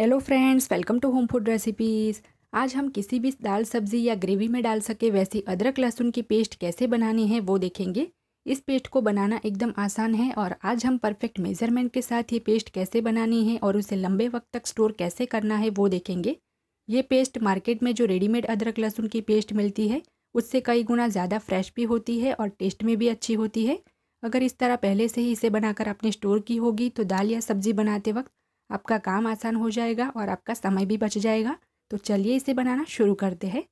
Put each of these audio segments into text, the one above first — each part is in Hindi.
hello friends welcome to home food recipes आज हम किसी भी दाल सब्जी या ग्रेवी में डाल सके वैसी अदरक लहसुन की पेस्ट कैसे बनानी है वो देखेंगे इस पेस्ट को बनाना एकदम आसान है और आज हम परफेक्ट मेज़रमेंट के साथ ये पेस्ट कैसे बनानी है और उसे लंबे वक्त तक स्टोर कैसे करना है वो देखेंगे ये पेस्ट मार्केट में जो रेडीमेड अदरक लहसुन की पेस्ट मिलती है उससे कई गुना ज़्यादा फ्रेश भी होती है और टेस्ट में भी अच्छी होती है अगर इस तरह पहले से ही इसे बनाकर आपने स्टोर की होगी तो दाल या सब्जी बनाते वक्त आपका काम आसान हो जाएगा और आपका समय भी बच जाएगा तो चलिए इसे बनाना शुरू करते हैं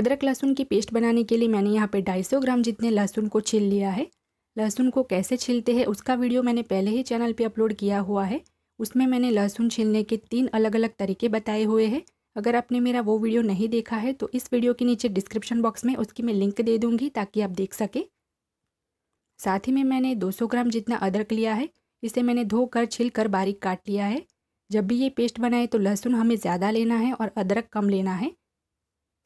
अदरक लहसुन की पेस्ट बनाने के लिए मैंने यहाँ पे 250 ग्राम जितने लहसुन को छील लिया है लहसुन को कैसे छीलते हैं उसका वीडियो मैंने पहले ही चैनल पे अपलोड किया हुआ है उसमें मैंने लहसुन छीलने के तीन अलग अलग तरीके बताए हुए हैं अगर आपने मेरा वो वीडियो नहीं देखा है तो इस वीडियो के नीचे डिस्क्रिप्शन बॉक्स में उसकी मैं लिंक दे दूँगी ताकि आप देख सकें साथ ही में मैंने दो ग्राम जितना अदरक लिया है इसे मैंने धोकर छिलकर बारीक काट लिया है जब भी ये पेस्ट बनाए तो लहसुन हमें ज़्यादा लेना है और अदरक कम लेना है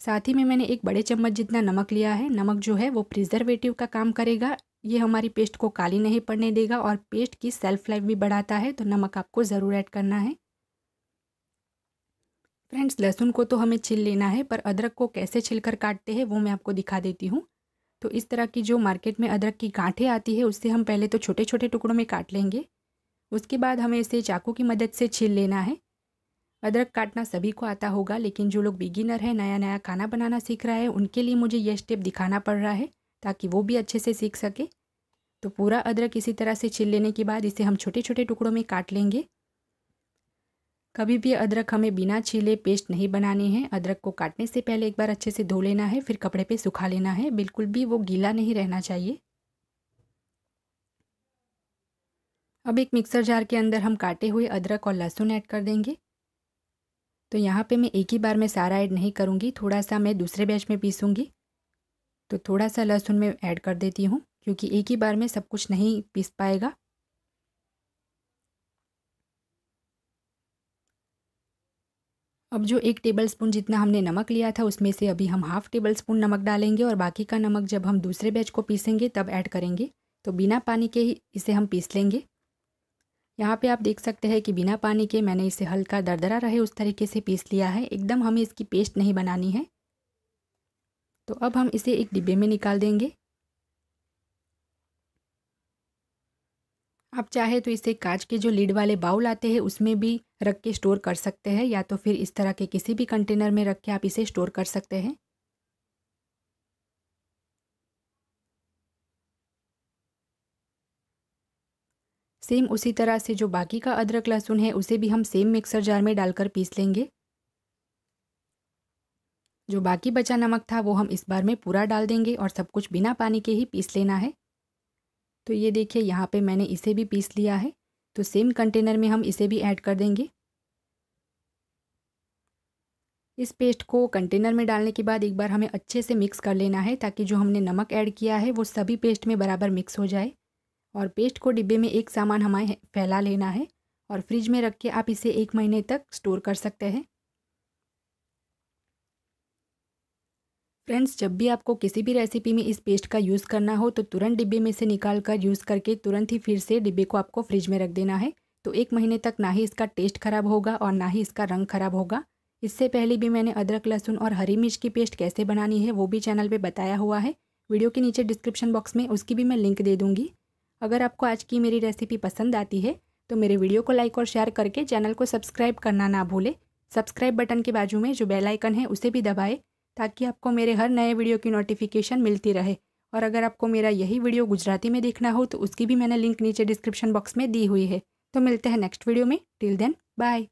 साथ ही में मैंने एक बड़े चम्मच जितना नमक लिया है नमक जो है वो प्रिजर्वेटिव का काम करेगा ये हमारी पेस्ट को काली नहीं पड़ने देगा और पेस्ट की सेल्फ लाइफ भी बढ़ाता है तो नमक आपको ज़रूर ऐड करना है फ्रेंड्स लहसुन को तो हमें छिल लेना है पर अदरक को कैसे छिलकर काटते हैं वो मैं आपको दिखा देती हूँ तो इस तरह की जो मार्केट में अदरक की गांठें आती है उससे हम पहले तो छोटे छोटे टुकड़ों में काट लेंगे उसके बाद हमें इसे चाकू की मदद से छील लेना है अदरक काटना सभी को आता होगा लेकिन जो लोग बिगिनर हैं नया नया खाना बनाना सीख रहा है उनके लिए मुझे यह स्टेप दिखाना पड़ रहा है ताकि वो भी अच्छे से सीख सके तो पूरा अदरक इसी तरह से छील लेने के बाद इसे हम छोटे छोटे टुकड़ों में काट लेंगे कभी भी अदरक हमें बिना छीले पेस्ट नहीं बनानी है अदरक को काटने से पहले एक बार अच्छे से धो लेना है फिर कपड़े पे सुखा लेना है बिल्कुल भी वो गीला नहीं रहना चाहिए अब एक मिक्सर जार के अंदर हम काटे हुए अदरक और लहसुन ऐड कर देंगे तो यहाँ पे मैं एक ही बार में सारा ऐड नहीं करूँगी थोड़ा सा मैं दूसरे बैच में पीसूँगी तो थोड़ा सा लहसुन मैं ऐड कर देती हूँ क्योंकि एक ही बार में सब कुछ नहीं पीस पाएगा अब जो एक टेबल स्पून जितना हमने नमक लिया था उसमें से अभी हम हाफ़ टेबल स्पून नमक डालेंगे और बाकी का नमक जब हम दूसरे बैच को पीसेंगे तब ऐड करेंगे तो बिना पानी के ही इसे हम पीस लेंगे यहाँ पे आप देख सकते हैं कि बिना पानी के मैंने इसे हल्का दरदरा रहे उस तरीके से पीस लिया है एकदम हमें इसकी पेस्ट नहीं बनानी है तो अब हम इसे एक डिब्बे में निकाल देंगे आप चाहे तो इसे कांच के जो लीड वाले बाउल आते हैं उसमें भी रख के स्टोर कर सकते हैं या तो फिर इस तरह के किसी भी कंटेनर में रख के आप इसे स्टोर कर सकते हैं सेम उसी तरह से जो बाकी का अदरक लहसुन है उसे भी हम सेम मिक्सर जार में डालकर पीस लेंगे जो बाकी बचा नमक था वो हम इस बार में पूरा डाल देंगे और सब कुछ बिना पानी के ही पीस लेना है तो ये देखिए यहाँ पे मैंने इसे भी पीस लिया है तो सेम कंटेनर में हम इसे भी ऐड कर देंगे इस पेस्ट को कंटेनर में डालने के बाद एक बार हमें अच्छे से मिक्स कर लेना है ताकि जो हमने नमक ऐड किया है वो सभी पेस्ट में बराबर मिक्स हो जाए और पेस्ट को डिब्बे में एक सामान हमारे फैला लेना है और फ्रिज में रख के आप इसे एक महीने तक स्टोर कर सकते हैं फ्रेंड्स जब भी आपको किसी भी रेसिपी में इस पेस्ट का यूज़ करना हो तो तुरंत डिब्बे में से निकाल कर यूज़ करके तुरंत ही फिर से डिब्बे को आपको फ्रिज में रख देना है तो एक महीने तक ना ही इसका टेस्ट खराब होगा और ना ही इसका रंग खराब होगा इससे पहले भी मैंने अदरक लहसुन और हरी मिर्च की पेस्ट कैसे बनानी है वो भी चैनल पर बताया हुआ है वीडियो के नीचे डिस्क्रिप्शन बॉक्स में उसकी भी मैं लिंक दे दूँगी अगर आपको आज की मेरी रेसिपी पसंद आती है तो मेरे वीडियो को लाइक और शेयर करके चैनल को सब्सक्राइब करना ना भूलें सब्सक्राइब बटन के बाजू में जो बेल आइकन है उसे भी दबाएं ताकि आपको मेरे हर नए वीडियो की नोटिफिकेशन मिलती रहे और अगर आपको मेरा यही वीडियो गुजराती में देखना हो तो उसकी भी मैंने लिंक नीचे डिस्क्रिप्शन बॉक्स में दी हुई है तो मिलते हैं नेक्स्ट वीडियो में टिल देन बाय